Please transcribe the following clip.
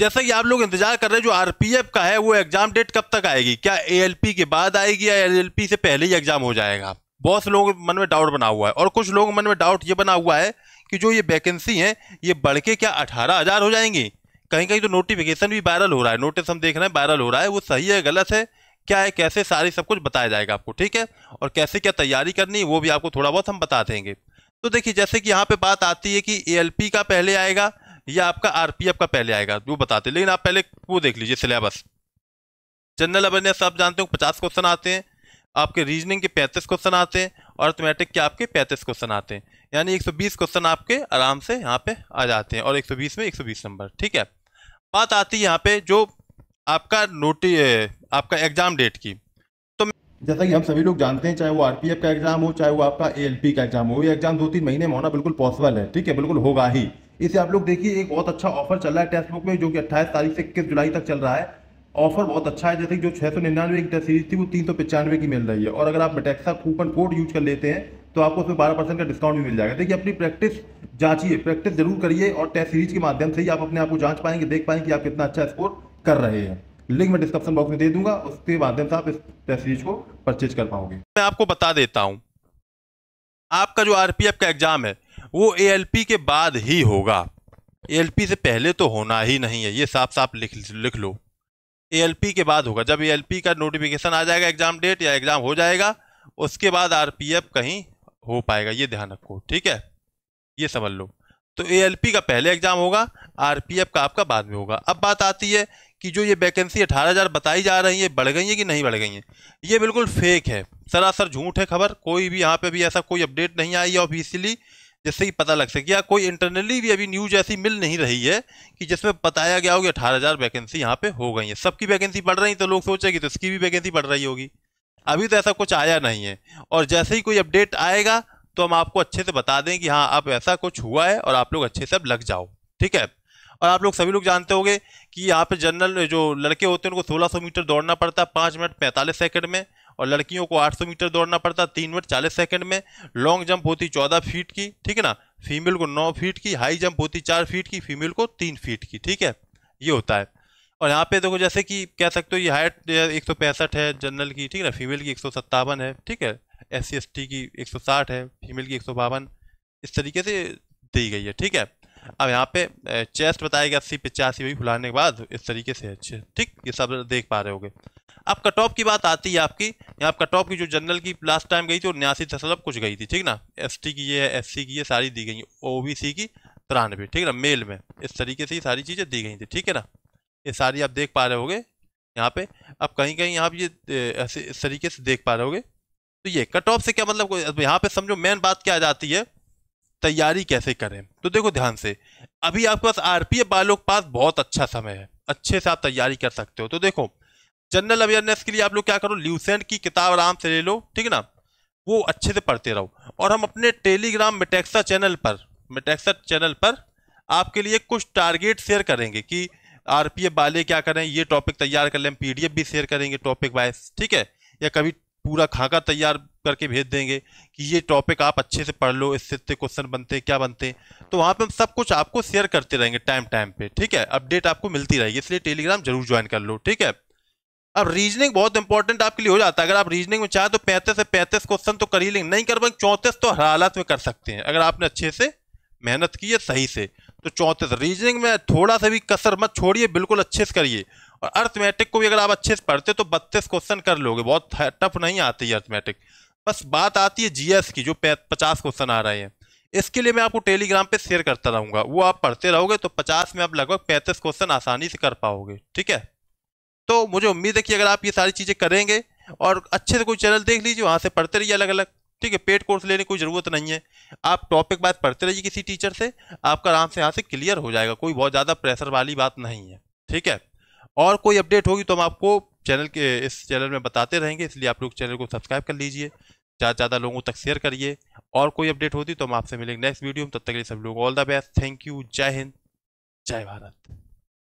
जैसा कि आप लोग इंतजार कर रहे हैं जो आर का है वो एग्जाम डेट कब तक आएगी क्या ए के बाद आएगी या एल से पहले ही एग्जाम हो जाएगा बहुत से लोगों के मन में डाउट बना हुआ है और कुछ लोगों के मन में डाउट ये बना हुआ है कि जो ये वैकेंसी है ये बढ़ के क्या अठारह हजार हो जाएंगी कहीं कहीं तो नोटिफिकेशन भी वायरल हो रहा है नोटिस हम देख रहे हैं वायरल हो रहा है वो सही है गलत है क्या है कैसे सारी सब कुछ बताया जाएगा आपको ठीक है और कैसे क्या तैयारी करनी वो भी आपको थोड़ा बहुत हम बता देंगे तो देखिए जैसे कि यहाँ पर बात आती है कि ए का पहले आएगा ये आपका एफ का पहले आएगा वो बताते लेकिन आप पहले वो देख लीजिए सिलेबस जनरल अवेयरनेस आप जानते हो पचास क्वेश्चन आते हैं आपके रीजनिंग के पैंतीस क्वेश्चन आते हैं और अर्थमेटिक के आपके पैंतीस क्वेश्चन आते हैं यानी बीस क्वेश्चन आपके आराम से यहाँ पे आ जाते हैं और बीस में बीस नंबर ठीक है बात आती है यहाँ पे जो आपका नोटिस आपका एग्जाम डेट की तो जैसा कि हम सभी लोग जानते हैं चाहे वो आरपीएफ का एग्जाम हो चाहे वो आपका पी का एग्जाम हो ये एग्जाम दो तीन महीने में होना बिल्कुल पॉसिबल है ठीक है बिल्कुल होगा ही इसे आप लोग देखिए एक बहुत अच्छा ऑफर चल रहा है टेस्ट बुक में जो कि अट्ठाईस तारीख से इक्कीस जुलाई तक चल रहा है ऑफर बहुत अच्छा है जैसे जो छः सौ निन्यानवे की टेस्ट सीरीज थी वो तीन सौ पचानवे की मिल रही है और अगर आप मेटेक्सा कूपन कोड यूज कर लेते हैं तो आपको उसमें बारह परसेंट का डिस्काउंट भी मिल जाएगा देखिए अपनी प्रैक्टिस जांचिए प्रैक्टिस जरूर करिए और टेस्ट सीरीज के माध्यम से ही आप अपने आप को जांच पाएंगे देख पाएंगे कि आप कितना अच्छा स्कोर कर रहे हैं लिंक मैं डिस्क्रिप्शन बॉक्स में दे दूंगा उसके माध्यम से आप इस टेस्ट सीरीज को परचेज कर पाओगे मैं आपको बता देता हूँ आपका जो आरपीएफ का एग्जाम है वो ए के बाद ही होगा ए से पहले तो होना ही नहीं है ये साफ साफ लिख लिख लो ए के बाद होगा जब ए का नोटिफिकेशन आ जाएगा एग्जाम डेट या एग्जाम हो जाएगा उसके बाद आर कहीं हो पाएगा ये ध्यान रखो ठीक है ये समझ लो तो ए का पहले एग्जाम होगा आर का आपका बाद में होगा अब बात आती है कि जो ये वैकेंसी 18000 बताई जा रही है बढ़ गई है कि नहीं बढ़ गई है ये बिल्कुल फेक है सरासर झूठ है खबर कोई भी यहाँ पे भी ऐसा कोई अपडेट नहीं आई है ऑफिशियली जिससे कि पता लग सके या कोई इंटरनली भी अभी न्यूज ऐसी मिल नहीं रही है कि जिसमें बताया गया हो कि अठारह हज़ार वैकेंसी यहाँ पे हो गई है सबकी वैकेंसी बढ़ रही तो लोग सोचेंगे तो इसकी भी वैकेंसी बढ़ रही होगी अभी तो ऐसा कुछ आया नहीं है और जैसे ही कोई अपडेट आएगा तो हम आपको अच्छे से बता दें कि हाँ अब ऐसा कुछ हुआ है और आप लोग अच्छे से अब लग जाओ ठीक है और आप लोग सभी लोग जानते होंगे कि यहाँ पे जनरल जो लड़के होते हैं उनको 1600 मीटर दौड़ना पड़ता है पाँच मिनट पैंतालीस सेकंड में और लड़कियों को 800 मीटर दौड़ना पड़ता तीन मिनट चालीस सेकंड में लॉन्ग जंप होती चौदह फीट की ठीक है ना फीमेल को नौ फीट की हाई जंप होती चार फीट की फीमेल को तीन फीट की ठीक है ये होता है और यहाँ पे देखो जैसे कि कह सकते हो ये हाइट एक है जनरल की ठीक है ना फीमेल की एक है ठीक है एस सी की साठ है फीमेल की एक इस तरीके से दी गई है ठीक है अब यहाँ पे चेस्ट बताया गया अस्सी पिचासी वही फुलाने के बाद इस तरीके से अच्छे ठीक ये सब देख पा रहे होगे अब कट ऑफ की बात आती है आपकी यहाँ कट ऑफ की जो जनरल की लास्ट टाइम गई थी और उन्यासी दशमलव कुछ गई थी ठीक ना एस की ये है एस की ये सारी दी गई है ओ की तिरानवे ठीक ना मेल में इस तरीके से ये सारी चीज़ें दी गई थी ठीक है ना ये सारी आप देख पा रहे होगे यहाँ पे अब कहीं कहीं आप ये ऐसे इस तरीके से देख पा रहे होगे तो ये कट ऑफ से क्या मतलब यहाँ पे समझो मेन बात क्या आ जाती है तैयारी कैसे करें तो देखो ध्यान से अभी आपके पास आर पी बालों के पास बहुत अच्छा समय है अच्छे से आप तैयारी कर सकते हो तो देखो जनरल अवेयरनेस के लिए आप लोग क्या करो ल्यूसेंट की किताब आराम से ले लो ठीक है ना वो अच्छे से पढ़ते रहो और हम अपने टेलीग्राम मेटेक्सा चैनल पर मेटेक्सा चैनल पर आपके लिए कुछ टारगेट शेयर करेंगे कि आरपीएफ वाले क्या करें ये टॉपिक तैयार कर लें पीडीएफ भी शेयर करेंगे टॉपिक वाइज ठीक है या कभी पूरा खाका तैयार करके भेज देंगे कि ये टॉपिक आप अच्छे से पढ़ लो इससे इतने क्वेश्चन बनते हैं क्या बनते हैं तो वहाँ पे हम सब कुछ आपको शेयर करते रहेंगे टाइम टाइम पे ठीक है अपडेट आपको मिलती रहेगी इसलिए टेलीग्राम जरूर ज्वाइन कर लो ठीक है अब रीजनिंग बहुत इंपॉर्टेंट आपके लिए हो जाता है अगर आप रीजनिंग में चाहें तो पैंतीस से पैंतीस क्वेश्चन तो कर ही लेंगे नहीं कर पाएंगे चौंतीस तो हर हालत में कर सकते हैं अगर आपने अच्छे से मेहनत की है सही से तो चौंतीस रीजनिंग में थोड़ा सा भी कसर मत छोड़िए बिल्कुल अच्छे से करिए और अर्थमेटिक को भी अगर आप अच्छे से पढ़ते तो बत्तीस क्वेश्चन कर लोगे बहुत टफ नहीं आती है अर्थमेटिक बस बात आती है जीएस की जो पचास क्वेश्चन आ रहे हैं इसके लिए मैं आपको टेलीग्राम पे शेयर करता रहूँगा वो आप पढ़ते रहोगे तो पचास में आप लगभग पैंतीस क्वेश्चन आसानी से कर पाओगे ठीक है तो मुझे उम्मीद है कि अगर आप ये सारी चीज़ें करेंगे और अच्छे से कोई चैनल देख लीजिए वहाँ से पढ़ते रहिए अलग अलग ठीक है पेड कोर्स लेने की कोई ज़रूरत नहीं है आप टॉपिक बात पढ़ते रहिए किसी टीचर से आपका आराम से यहाँ से क्लियर हो जाएगा कोई बहुत ज़्यादा प्रेशर वाली बात नहीं है ठीक है और कोई अपडेट होगी तो हम आपको चैनल के इस चैनल में बताते रहेंगे इसलिए आप लोग चैनल को सब्सक्राइब कर लीजिए ज़्यादा ज़्यादा लोगों तक शेयर करिए और कोई अपडेट होती तो हम आपसे मिलेंगे नेक्स्ट वीडियो में तब तक के लिए सब लोग all the best thank you जय हिंद जय भारत